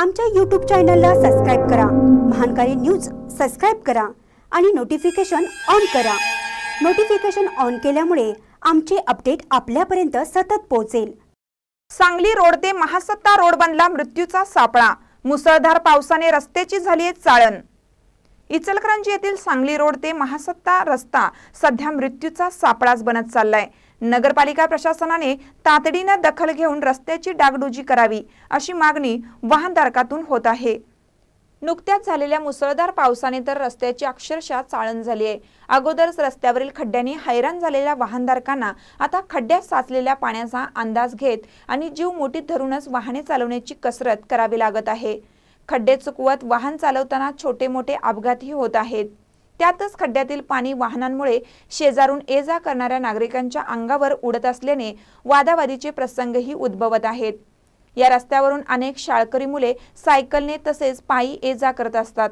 आमच्या यूट्यूब चॅनलला सबस्क्राईब करा महानकारी न्यूज सबस्क्राईब करा आणि नोटिफिकेशन ऑन करा नोटिफिकेशन ऑन केल्यामुळे आमचे अपडेट आपल्यापर्यंत सतत पोहोचेल सांगली रोड ते महासत्ता रोड बनला मृत्यूचा सापळा मुसळधार पावसाने रस्त्याची झाली आहे चाळण इचलकरंजी येथील सांगली रोड ते महासत्ता रस्ता सध्या मृत्यूचा सापळाच बनत चाललाय नगरपालिका प्रशासनाने तातडीनं दखल घेऊन रस्त्याची डागडुजी करावी अशी मागणी वाहनधारकातून होत आहे नुकत्याच झालेल्या मुसळधार पावसाने तर रस्त्याची अक्षरशः चाळण झाली आहे अगोदरच रस्त्यावरील खड्ड्यांनी हैराण झालेल्या वाहनधारकांना आता खड्ड्यात साचलेल्या पाण्याचा अंदाज घेत आणि जीव मोठीत धरूनच वाहने चालवण्याची कसरत करावी लागत आहे खड्डे चुकवत वाहन चालवताना छोटे मोठे अपघातही होत आहेत त्यातच खड्ड्यातील पाणी वाहनांमुळे शेजारून ये जा करणाऱ्या नागरिकांच्या अंगावर उडत असल्याने वादावादीचे प्रसंगही उद्भवत आहेत या रस्त्यावरून अनेक शाळकरी मुले सायकलने तसेच पायी ये जा करत असतात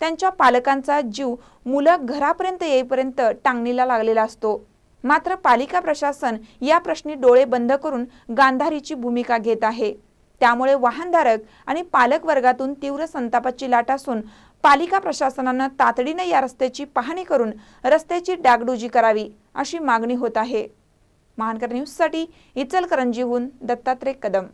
त्यांच्या पालकांचा जीव मुलं घरापर्यंत येईपर्यंत टांगणीला लागलेला असतो मात्र पालिका प्रशासन या प्रश्नी डोळे बंद करून गांधारीची भूमिका घेत आहे त्यामुळे वाहनधारक आणि पालक वर्गातून तीव्र संतापाची लाट असून पालिका प्रशासनानं तातडीने या रस्त्याची पाहणी करून रस्त्याची डागडुजी करावी अशी मागणी होत आहे महानकर न्यूजसाठी इचलकरंजीहून दत्तात्रय कदम